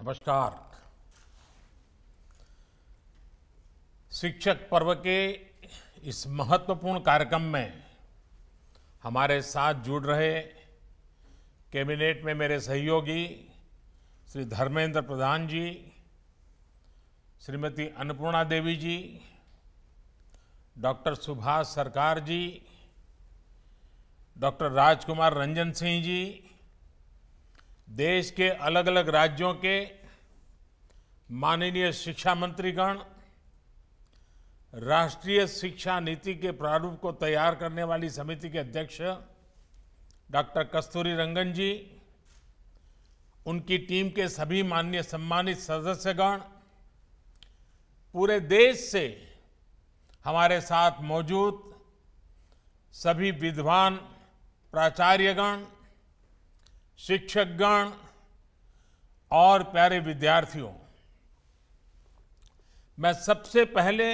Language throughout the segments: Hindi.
नमस्कार शिक्षक पर्व के इस महत्वपूर्ण कार्यक्रम में हमारे साथ जुड़ रहे कैबिनेट में मेरे सहयोगी श्री धर्मेंद्र प्रधान जी श्रीमती अन्नपूर्णा देवी जी डॉक्टर सुभाष सरकार जी डॉक्टर राजकुमार रंजन सिंह जी देश के अलग अलग राज्यों के माननीय शिक्षा मंत्रीगण राष्ट्रीय शिक्षा नीति के प्रारूप को तैयार करने वाली समिति के अध्यक्ष डॉक्टर कस्तूरी रंगन जी उनकी टीम के सभी माननीय सम्मानित सदस्यगण पूरे देश से हमारे साथ मौजूद सभी विद्वान प्राचार्यगण शिक्षकगण और प्यारे विद्यार्थियों मैं सबसे पहले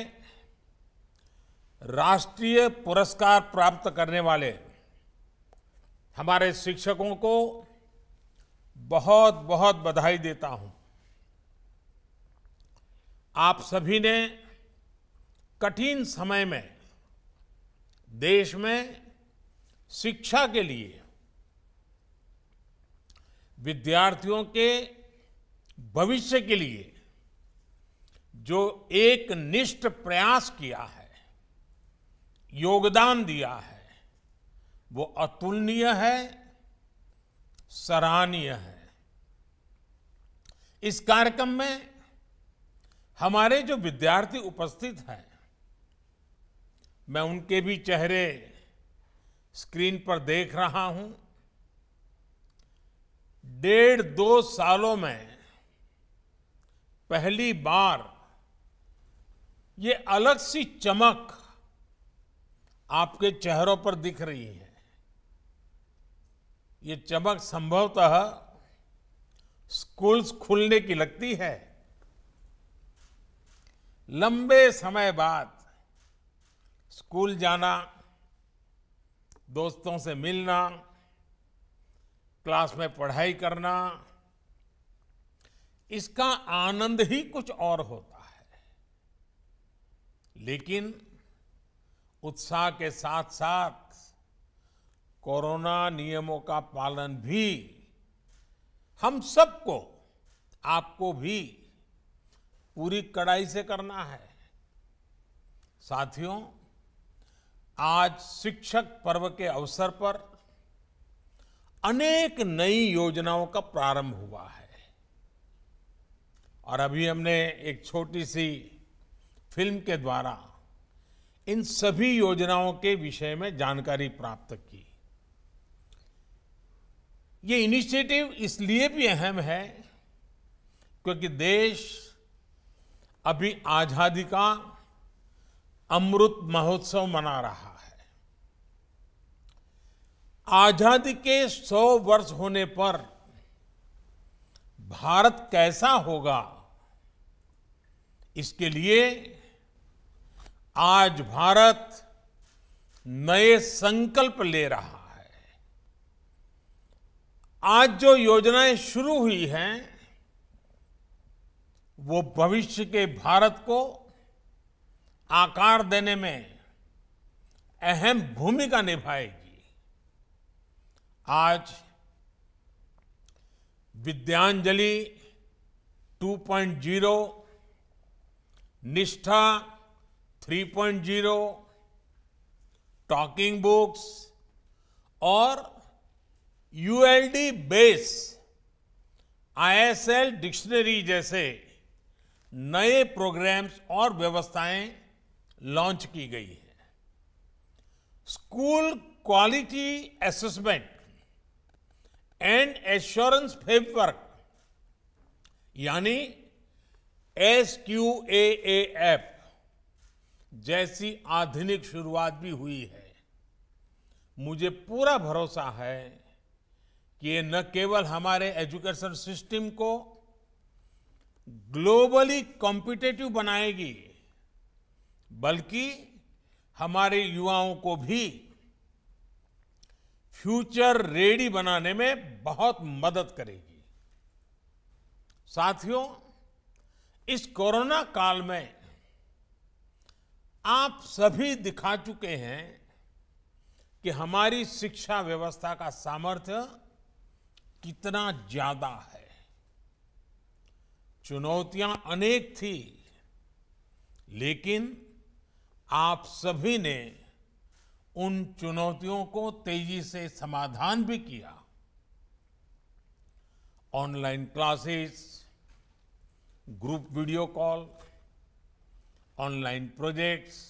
राष्ट्रीय पुरस्कार प्राप्त करने वाले हमारे शिक्षकों को बहुत बहुत बधाई देता हूं आप सभी ने कठिन समय में देश में शिक्षा के लिए विद्यार्थियों के भविष्य के लिए जो एक निष्ठ प्रयास किया है योगदान दिया है वो अतुलनीय है सराहनीय है इस कार्यक्रम में हमारे जो विद्यार्थी उपस्थित हैं मैं उनके भी चेहरे स्क्रीन पर देख रहा हूं डेढ़ दो सालों में पहली बार ये अलग सी चमक आपके चेहरों पर दिख रही है ये चमक संभवतः स्कूल्स खुलने की लगती है लंबे समय बाद स्कूल जाना दोस्तों से मिलना क्लास में पढ़ाई करना इसका आनंद ही कुछ और होता है लेकिन उत्साह के साथ साथ कोरोना नियमों का पालन भी हम सबको आपको भी पूरी कड़ाई से करना है साथियों आज शिक्षक पर्व के अवसर पर अनेक नई योजनाओं का प्रारंभ हुआ है और अभी हमने एक छोटी सी फिल्म के द्वारा इन सभी योजनाओं के विषय में जानकारी प्राप्त की ये इनिशिएटिव इसलिए भी अहम है क्योंकि देश अभी आज़ादी का अमृत महोत्सव मना रहा है आजादी के 100 वर्ष होने पर भारत कैसा होगा इसके लिए आज भारत नए संकल्प ले रहा है आज जो योजनाएं शुरू हुई हैं वो भविष्य के भारत को आकार देने में अहम भूमिका निभाएगी आज विद्यांजलि 2.0 निष्ठा 3.0 टॉकिंग बुक्स और यूएलडी बेस आईएसएल डिक्शनरी जैसे नए प्रोग्राम्स और व्यवस्थाएं लॉन्च की गई है school quality assessment and assurance framework यानी एस क्यू ए एफ जैसी आधुनिक शुरुआत भी हुई है मुझे पूरा भरोसा है कि ये न केवल हमारे एजुकेशन सिस्टम को ग्लोबली कॉम्पिटेटिव बनाएगी बल्कि हमारे युवाओं को भी फ्यूचर रेडी बनाने में बहुत मदद करेगी साथियों इस कोरोना काल में आप सभी दिखा चुके हैं कि हमारी शिक्षा व्यवस्था का सामर्थ्य कितना ज्यादा है चुनौतियां अनेक थी लेकिन आप सभी ने उन चुनौतियों को तेजी से समाधान भी किया online classes group video call online projects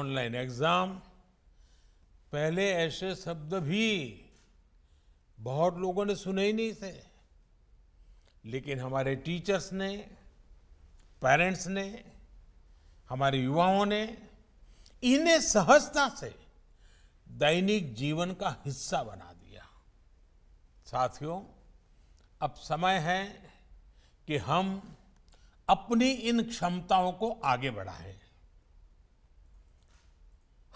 online exam पहले ऐसे शब्द भी बहुत लोगों ने सुने ही नहीं थे लेकिन हमारे टीचर्स ने पेरेंट्स ने हमारे युवाओं ने इन्हें सहजता से दैनिक जीवन का हिस्सा बना दिया साथियों अब समय है कि हम अपनी इन क्षमताओं को आगे बढ़ाएं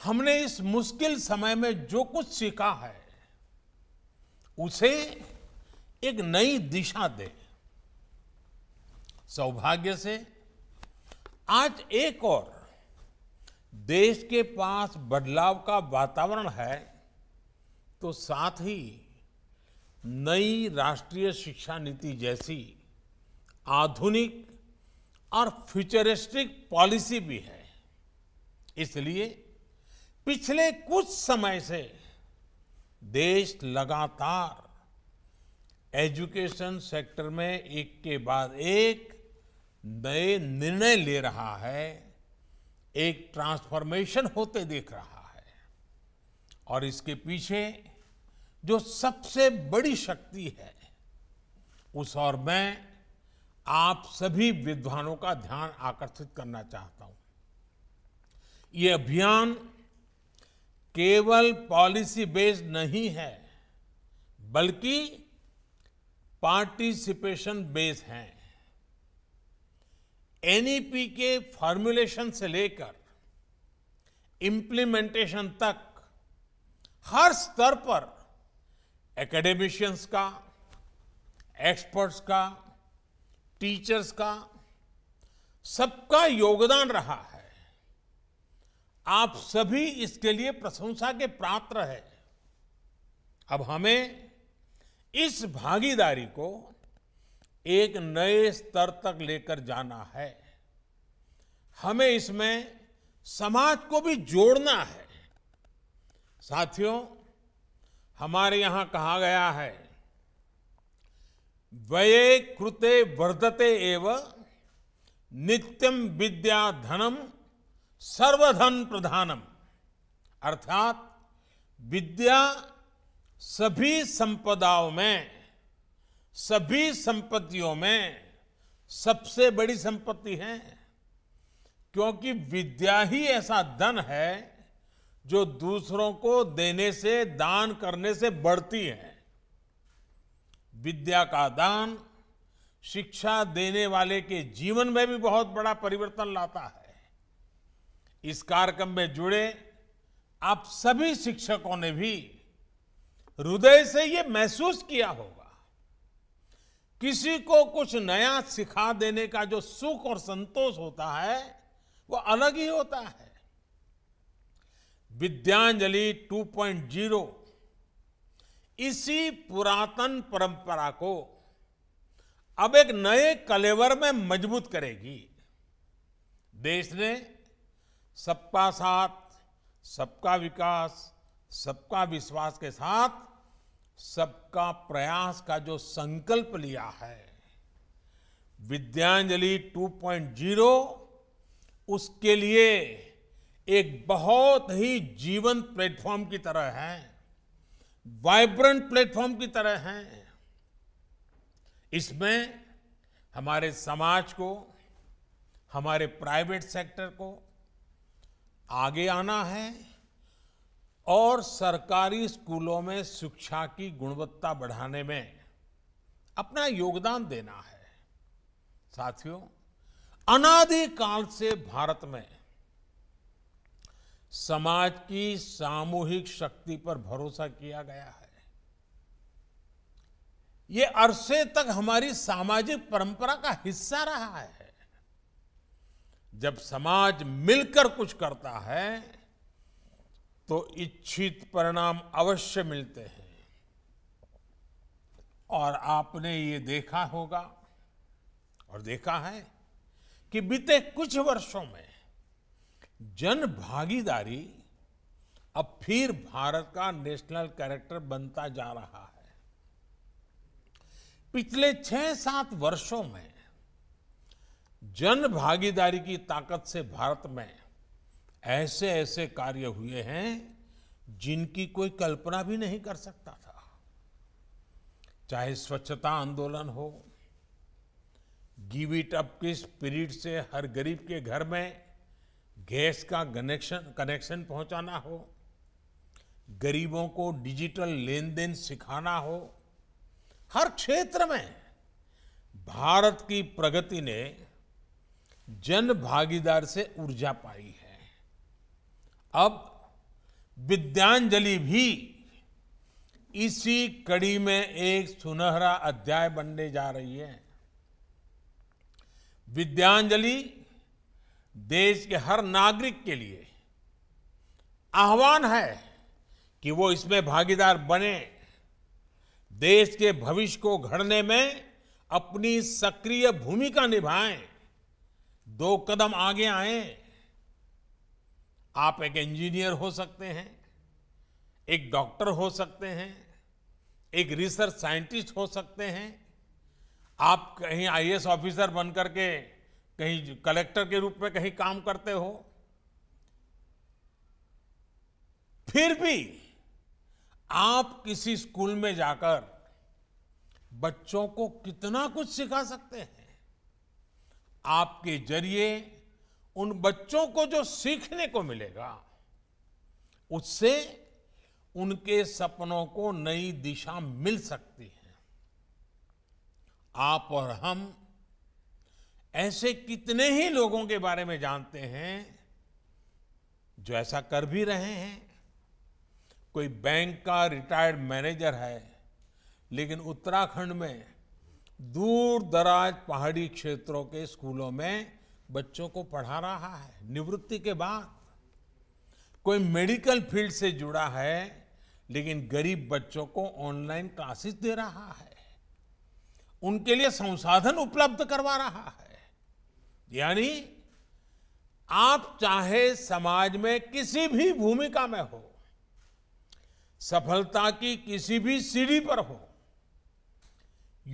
हमने इस मुश्किल समय में जो कुछ सीखा है उसे एक नई दिशा दे सौभाग्य से आज एक और देश के पास बदलाव का वातावरण है तो साथ ही नई राष्ट्रीय शिक्षा नीति जैसी आधुनिक और फ्यूचरिस्टिक पॉलिसी भी है इसलिए पिछले कुछ समय से देश लगातार एजुकेशन सेक्टर में एक के बाद एक नए निर्णय ले रहा है एक ट्रांसफॉर्मेशन होते देख रहा है और इसके पीछे जो सबसे बड़ी शक्ति है उस और मैं आप सभी विद्वानों का ध्यान आकर्षित करना चाहता हूं यह अभियान केवल पॉलिसी बेस्ड नहीं है बल्कि पार्टिसिपेशन बेस्ड है एनईपी e के फॉर्मुलेशन से लेकर इम्प्लीमेंटेशन तक हर स्तर पर एकेडमिशियंस का एक्सपर्ट्स का टीचर्स का सबका योगदान रहा है आप सभी इसके लिए प्रशंसा के पात्र हैं अब हमें इस भागीदारी को एक नए स्तर तक लेकर जाना है हमें इसमें समाज को भी जोड़ना है साथियों हमारे यहां कहा गया है व्यय कृते वर्धते एवं नित्यम विद्या धनम सर्वधन प्रधानम अर्थात विद्या सभी संपदाओं में सभी संपत्तियों में सबसे बड़ी संपत्ति है क्योंकि विद्या ही ऐसा धन है जो दूसरों को देने से दान करने से बढ़ती है विद्या का दान शिक्षा देने वाले के जीवन में भी बहुत बड़ा परिवर्तन लाता है इस कार्यक्रम में जुड़े आप सभी शिक्षकों ने भी हृदय से ये महसूस किया होगा किसी को कुछ नया सिखा देने का जो सुख और संतोष होता है वो अलग ही होता है विद्यांजलि 2.0 इसी पुरातन परंपरा को अब एक नए कलेवर में मजबूत करेगी देश ने सबका साथ सबका विकास सबका विश्वास के साथ सबका प्रयास का जो संकल्प लिया है विद्यांजलि 2.0 उसके लिए एक बहुत ही जीवंत प्लेटफॉर्म की तरह है वाइब्रेंट प्लेटफॉर्म की तरह है इसमें हमारे समाज को हमारे प्राइवेट सेक्टर को आगे आना है और सरकारी स्कूलों में शिक्षा की गुणवत्ता बढ़ाने में अपना योगदान देना है साथियों अनादिकाल से भारत में समाज की सामूहिक शक्ति पर भरोसा किया गया है ये अरसे तक हमारी सामाजिक परंपरा का हिस्सा रहा है जब समाज मिलकर कुछ करता है तो इच्छित परिणाम अवश्य मिलते हैं और आपने ये देखा होगा और देखा है कि बीते कुछ वर्षों में जन भागीदारी अब फिर भारत का नेशनल कैरेक्टर बनता जा रहा है पिछले छह सात वर्षों में जन भागीदारी की ताकत से भारत में ऐसे ऐसे कार्य हुए हैं जिनकी कोई कल्पना भी नहीं कर सकता था चाहे स्वच्छता आंदोलन हो गिव इट अप की स्पिरिट से हर गरीब के घर में गैस का कनेक्शन कनेक्शन पहुंचाना हो गरीबों को डिजिटल लेन देन सिखाना हो हर क्षेत्र में भारत की प्रगति ने जन भागीदार से ऊर्जा पाई है अब विद्यांजलि भी इसी कड़ी में एक सुनहरा अध्याय बनने जा रही है विद्यांजलि देश के हर नागरिक के लिए आह्वान है कि वो इसमें भागीदार बने देश के भविष्य को घड़ने में अपनी सक्रिय भूमिका निभाएं दो कदम आगे आएं आप एक इंजीनियर हो सकते हैं एक डॉक्टर हो सकते हैं एक रिसर्च साइंटिस्ट हो सकते हैं आप कहीं आईएएस ऑफिसर बन करके कहीं कलेक्टर के रूप में कहीं काम करते हो फिर भी आप किसी स्कूल में जाकर बच्चों को कितना कुछ सिखा सकते हैं आपके जरिए उन बच्चों को जो सीखने को मिलेगा उससे उनके सपनों को नई दिशा मिल सकती है आप और हम ऐसे कितने ही लोगों के बारे में जानते हैं जो ऐसा कर भी रहे हैं कोई बैंक का रिटायर्ड मैनेजर है लेकिन उत्तराखंड में दूर दराज पहाड़ी क्षेत्रों के स्कूलों में बच्चों को पढ़ा रहा है निवृत्ति के बाद कोई मेडिकल फील्ड से जुड़ा है लेकिन गरीब बच्चों को ऑनलाइन क्लासेस दे रहा है उनके लिए संसाधन उपलब्ध करवा रहा है यानी आप चाहे समाज में किसी भी भूमिका में हो सफलता की किसी भी सीढ़ी पर हो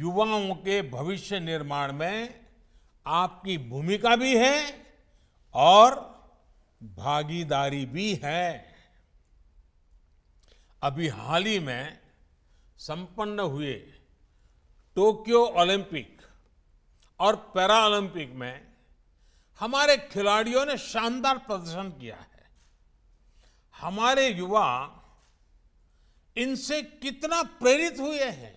युवाओं के भविष्य निर्माण में आपकी भूमिका भी है और भागीदारी भी है अभी हाल ही में संपन्न हुए टोक्यो ओलंपिक और पैरा ओलंपिक में हमारे खिलाड़ियों ने शानदार प्रदर्शन किया है हमारे युवा इनसे कितना प्रेरित हुए हैं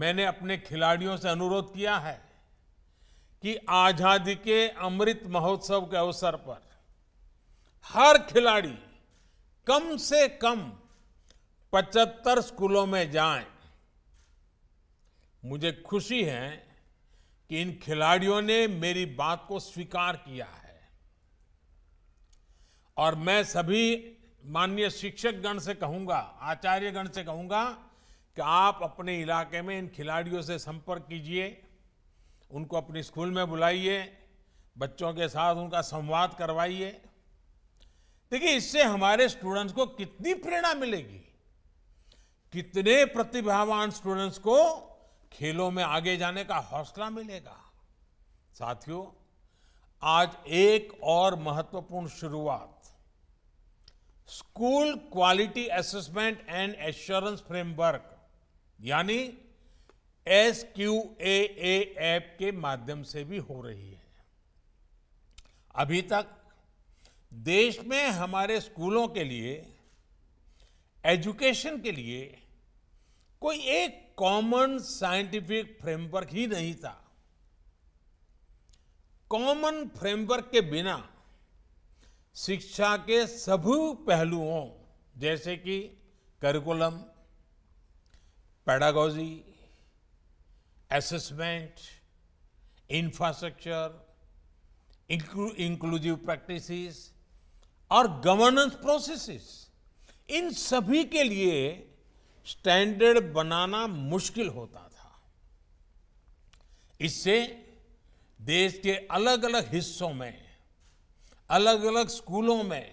मैंने अपने खिलाड़ियों से अनुरोध किया है कि आजादी के अमृत महोत्सव के अवसर पर हर खिलाड़ी कम से कम 75 स्कूलों में जाएं। मुझे खुशी है कि इन खिलाड़ियों ने मेरी बात को स्वीकार किया है और मैं सभी माननीय शिक्षकगण से कहूंगा आचार्यगण से कहूंगा कि आप अपने इलाके में इन खिलाड़ियों से संपर्क कीजिए उनको अपने स्कूल में बुलाइए बच्चों के साथ उनका संवाद करवाइए देखिए इससे हमारे स्टूडेंट्स को कितनी प्रेरणा मिलेगी कितने प्रतिभावान स्टूडेंट्स को खेलों में आगे जाने का हौसला मिलेगा साथियों आज एक और महत्वपूर्ण शुरुआत school quality assessment and assurance framework यानी एस क्यू ए ऐप के माध्यम से भी हो रही है अभी तक देश में हमारे स्कूलों के लिए एजुकेशन के लिए कोई एक कॉमन साइंटिफिक फ्रेमवर्क ही नहीं था कॉमन फ्रेमवर्क के बिना शिक्षा के सभी पहलुओं जैसे कि curriculum pedagogy assessment infrastructure inclusive practices और गवर्नेंस प्रोसेसेस इन सभी के लिए स्टैंडर्ड बनाना मुश्किल होता था इससे देश के अलग अलग हिस्सों में अलग अलग स्कूलों में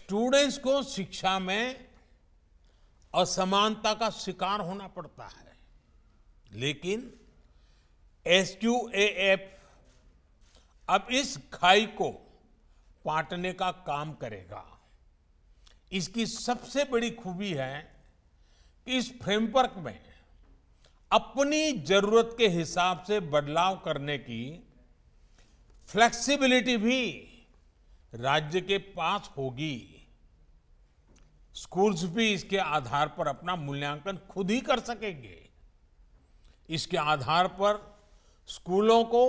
स्टूडेंट्स को शिक्षा में असमानता का शिकार होना पड़ता है लेकिन एस क्यू एफ अब इस खाई को पाटने का काम करेगा इसकी सबसे बड़ी खूबी है कि इस फ्रेमवर्क में अपनी जरूरत के हिसाब से बदलाव करने की फ्लेक्सिबिलिटी भी राज्य के पास होगी स्कूल्स भी इसके आधार पर अपना मूल्यांकन खुद ही कर सकेंगे इसके आधार पर स्कूलों को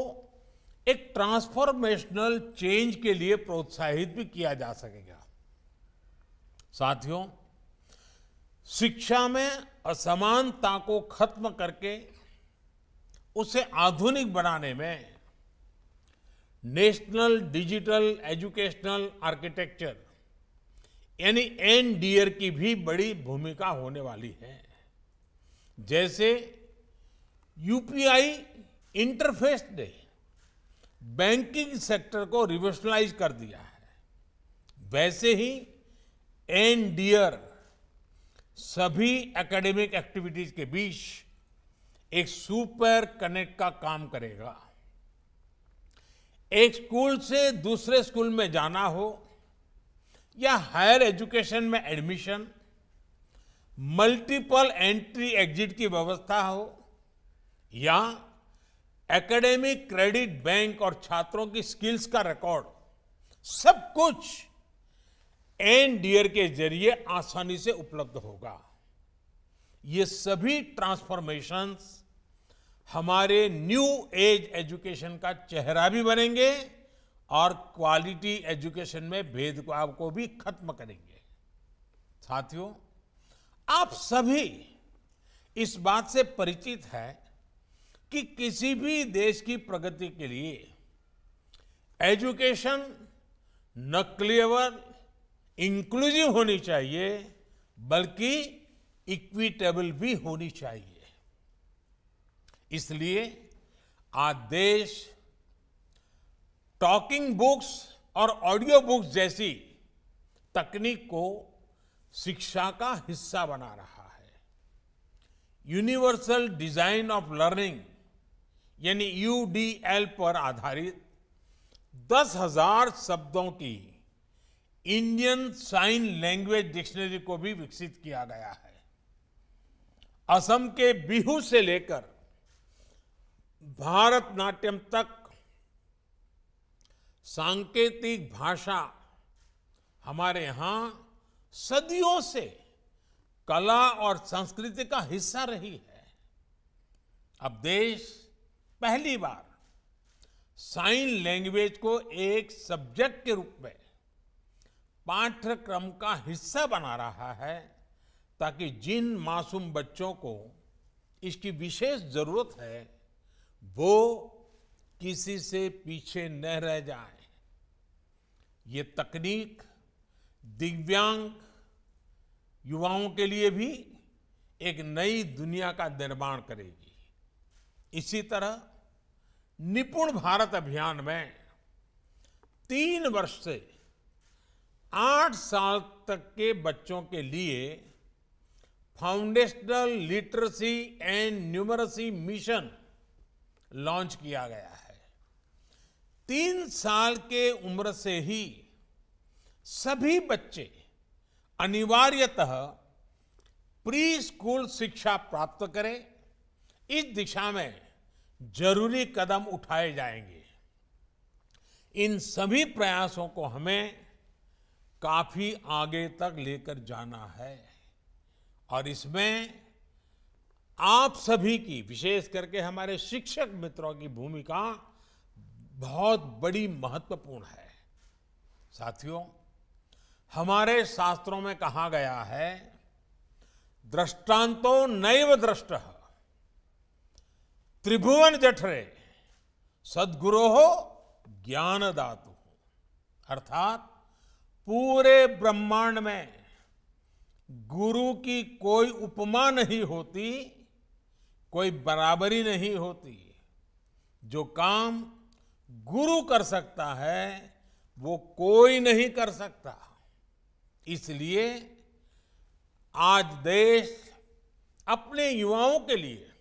एक ट्रांसफॉर्मेशनल चेंज के लिए प्रोत्साहित भी किया जा सकेगा साथियों शिक्षा में असमानता को खत्म करके उसे आधुनिक बनाने में नेशनल डिजिटल एजुकेशनल आर्किटेक्चर यानी एन की भी बड़ी भूमिका होने वाली है जैसे यूपीआई इंटरफेस ने बैंकिंग सेक्टर को रिवर्सलाइज कर दिया है वैसे ही एन सभी एकेडमिक एक्टिविटीज के बीच एक सुपर कनेक्ट का काम करेगा एक स्कूल से दूसरे स्कूल में जाना हो या हायर एजुकेशन में एडमिशन मल्टीपल एंट्री एग्जिट की व्यवस्था हो या एकेडमिक क्रेडिट बैंक और छात्रों की स्किल्स का रिकॉर्ड सब कुछ एन डीयर के जरिए आसानी से उपलब्ध होगा ये सभी ट्रांसफॉर्मेशंस हमारे न्यू एज एजुकेशन का चेहरा भी बनेंगे और क्वालिटी एजुकेशन में भेदभाव को भी खत्म करेंगे साथियों आप सभी इस बात से परिचित है कि किसी भी देश की प्रगति के लिए एजुकेशन न क्लियर इंक्लूसिव होनी चाहिए बल्कि इक्विटेबल भी होनी चाहिए इसलिए आज देश टॉकिंग बुक्स और ऑडियो बुक्स जैसी तकनीक को शिक्षा का हिस्सा बना रहा है यूनिवर्सल डिजाइन ऑफ लर्निंग यानी यूडीएल पर आधारित दस हजार शब्दों की इंडियन साइन लैंग्वेज डिक्शनरी को भी विकसित किया गया है असम के बिहू से लेकर भारतनाट्यम तक सांकेतिक भाषा हमारे यहाँ सदियों से कला और संस्कृति का हिस्सा रही है अब देश पहली बार साइन लैंग्वेज को एक सब्जेक्ट के रूप में पाठ्यक्रम का हिस्सा बना रहा है ताकि जिन मासूम बच्चों को इसकी विशेष जरूरत है वो किसी से पीछे न रह जाए ये तकनीक दिव्यांग युवाओं के लिए भी एक नई दुनिया का निर्माण करेगी इसी तरह निपुण भारत अभियान में तीन वर्ष से आठ साल तक के बच्चों के लिए foundational literacy and numeracy mission launch किया गया है तीन साल के उम्र से ही सभी बच्चे अनिवार्यतः प्री स्कूल शिक्षा प्राप्त करें इस दिशा में जरूरी कदम उठाए जाएंगे इन सभी प्रयासों को हमें काफी आगे तक लेकर जाना है और इसमें आप सभी की विशेष करके हमारे शिक्षक मित्रों की भूमिका बहुत बड़ी महत्वपूर्ण है साथियों हमारे शास्त्रों में कहा गया है दृष्टांतो नैव दृष्ट त्रिभुवन जठरे सदगुरो हो ज्ञान दातु अर्थात पूरे ब्रह्मांड में गुरु की कोई उपमा नहीं होती कोई बराबरी नहीं होती जो काम गुरु कर सकता है वो कोई नहीं कर सकता इसलिए आज देश अपने युवाओं के लिए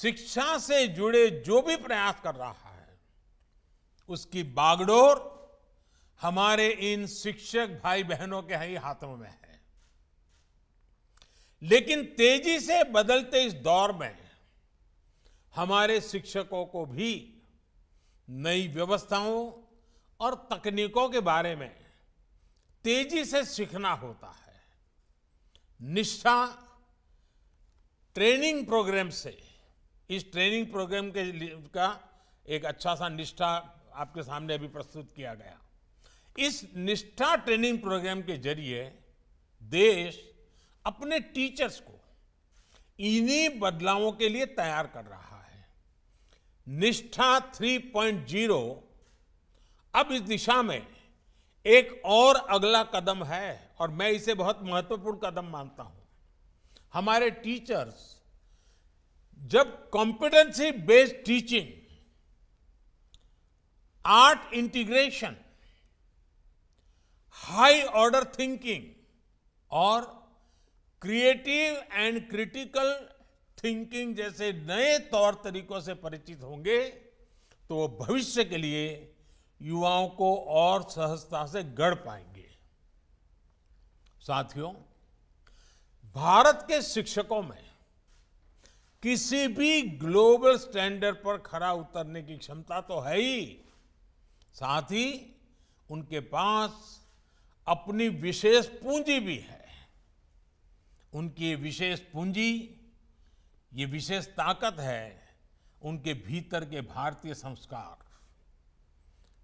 शिक्षा से जुड़े जो भी प्रयास कर रहा है उसकी बागडोर हमारे इन शिक्षक भाई बहनों के ही हाथों में है लेकिन तेजी से बदलते इस दौर में हमारे शिक्षकों को भी नई व्यवस्थाओं और तकनीकों के बारे में तेजी से सीखना होता है निष्ठा ट्रेनिंग प्रोग्राम से इस ट्रेनिंग प्रोग्राम के का एक अच्छा सा निष्ठा आपके सामने अभी प्रस्तुत किया गया इस निष्ठा ट्रेनिंग प्रोग्राम के जरिए देश अपने टीचर्स को इन्हीं बदलावों के लिए तैयार कर रहा है निष्ठा 3.0 अब इस दिशा में एक और अगला कदम है और मैं इसे बहुत महत्वपूर्ण कदम मानता हूं हमारे टीचर्स जब competency based teaching art integration high order thinking और क्रिएटिव एंड क्रिटिकल थिंकिंग जैसे नए तौर तरीकों से परिचित होंगे तो वो भविष्य के लिए युवाओं को और सहजता से गढ़ पाएंगे साथियों भारत के शिक्षकों में किसी भी ग्लोबल स्टैंडर्ड पर खरा उतरने की क्षमता तो है ही साथ ही उनके पास अपनी विशेष पूंजी भी है उनकी विशेष पूंजी ये विशेष ताकत है उनके भीतर के भारतीय संस्कार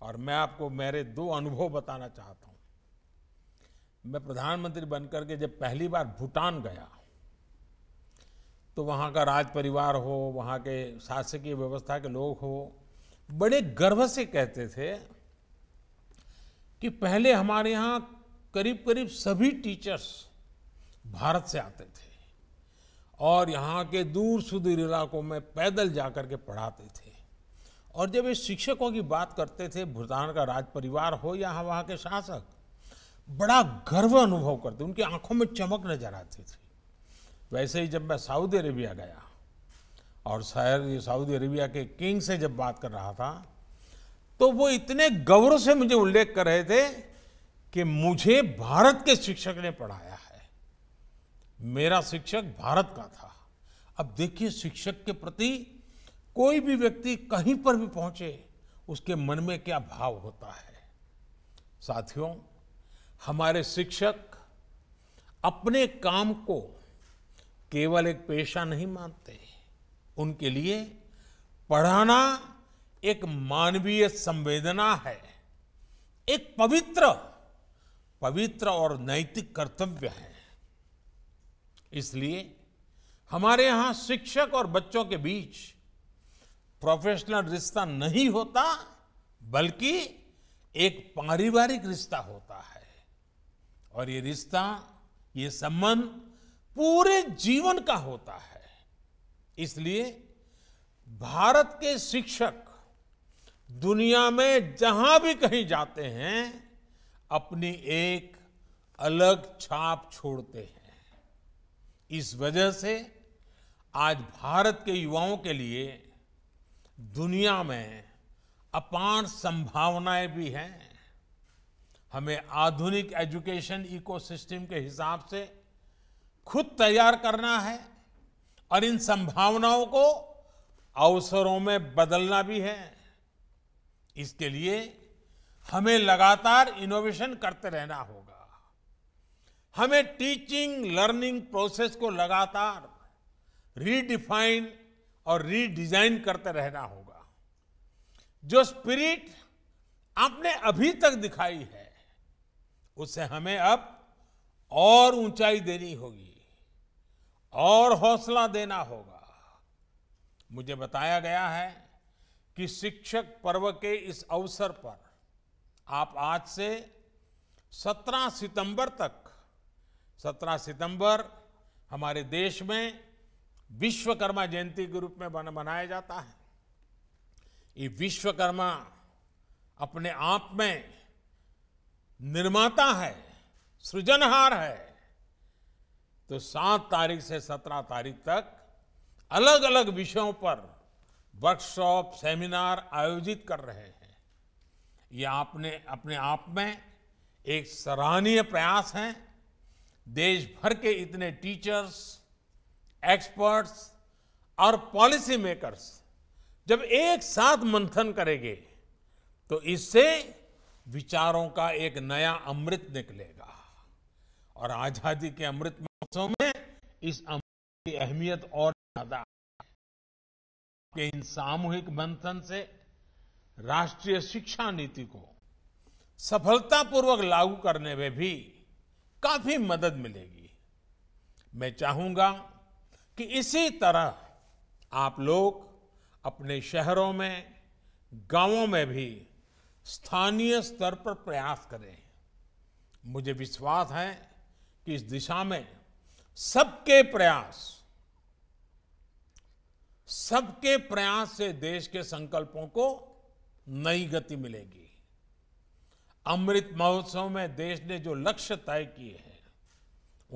और मैं आपको मेरे दो अनुभव बताना चाहता हूँ मैं प्रधानमंत्री बनकर के जब पहली बार भूटान गया तो वहाँ का राज परिवार हो वहाँ के शासकीय व्यवस्था के लोग हो बड़े गर्व से कहते थे कि पहले हमारे यहाँ करीब करीब सभी टीचर्स भारत से आते थे और यहाँ के दूर सुदूर इलाकों में पैदल जा कर के पढ़ाते थे और जब ये शिक्षकों की बात करते थे भूटान का राज परिवार हो या हाँ वहाँ के शासक बड़ा गर्व अनुभव करते उनकी आंखों में चमक नजर आती थी वैसे ही जब मैं सऊदी अरेबिया गया और शायर सऊदी अरेबिया के किंग से जब बात कर रहा था तो वो इतने गौरव से मुझे उल्लेख कर रहे थे कि मुझे भारत के शिक्षक ने पढ़ाया है मेरा शिक्षक भारत का था अब देखिए शिक्षक के प्रति कोई भी व्यक्ति कहीं पर भी पहुंचे उसके मन में क्या भाव होता है साथियों हमारे शिक्षक अपने काम को केवल एक पेशा नहीं मानते उनके लिए पढ़ाना एक मानवीय संवेदना है एक पवित्र पवित्र और नैतिक कर्तव्य है इसलिए हमारे यहां शिक्षक और बच्चों के बीच प्रोफेशनल रिश्ता नहीं होता बल्कि एक पारिवारिक रिश्ता होता है और ये रिश्ता ये संबंध पूरे जीवन का होता है इसलिए भारत के शिक्षक दुनिया में जहां भी कहीं जाते हैं अपनी एक अलग छाप छोड़ते हैं इस वजह से आज भारत के युवाओं के लिए दुनिया में अपार संभावनाएं भी हैं हमें आधुनिक एजुकेशन इकोसिस्टम के हिसाब से खुद तैयार करना है और इन संभावनाओं को अवसरों में बदलना भी है इसके लिए हमें लगातार इनोवेशन करते रहना होगा हमें टीचिंग लर्निंग प्रोसेस को लगातार रीडिफाइन और रीडिजाइन करते रहना होगा जो स्पिरिट आपने अभी तक दिखाई है उसे हमें अब और ऊंचाई देनी होगी और हौसला देना होगा मुझे बताया गया है कि शिक्षक पर्व के इस अवसर पर आप आज से 17 सितंबर तक 17 सितंबर हमारे देश में विश्वकर्मा जयंती के रूप में मनाया जाता है ये विश्वकर्मा अपने आप में निर्माता है सृजनहार है तो सात तारीख से सत्रह तारीख तक अलग अलग विषयों पर वर्कशॉप सेमिनार आयोजित कर रहे हैं ये आपने अपने आप में एक सराहनीय प्रयास है देश भर के इतने टीचर्स एक्सपर्ट्स और पॉलिसी मेकर्स जब एक साथ मंथन करेंगे तो इससे विचारों का एक नया अमृत निकलेगा और आजादी के अमृत महोत्सव में इस अमृत की अहमियत और ज्यादा के इन सामूहिक मंथन से राष्ट्रीय शिक्षा नीति को सफलतापूर्वक लागू करने में भी काफी मदद मिलेगी मैं चाहूंगा कि इसी तरह आप लोग अपने शहरों में गांवों में भी स्थानीय स्तर पर प्रयास करें मुझे विश्वास है कि इस दिशा में सबके प्रयास सबके प्रयास से देश के संकल्पों को नई गति मिलेगी अमृत महोत्सव में देश ने जो लक्ष्य तय किए हैं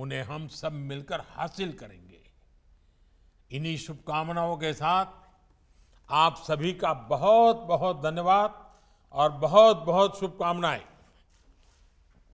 उन्हें हम सब मिलकर हासिल करेंगे इन्हीं शुभकामनाओं के साथ आप सभी का बहुत बहुत धन्यवाद और बहुत बहुत शुभकामनाएं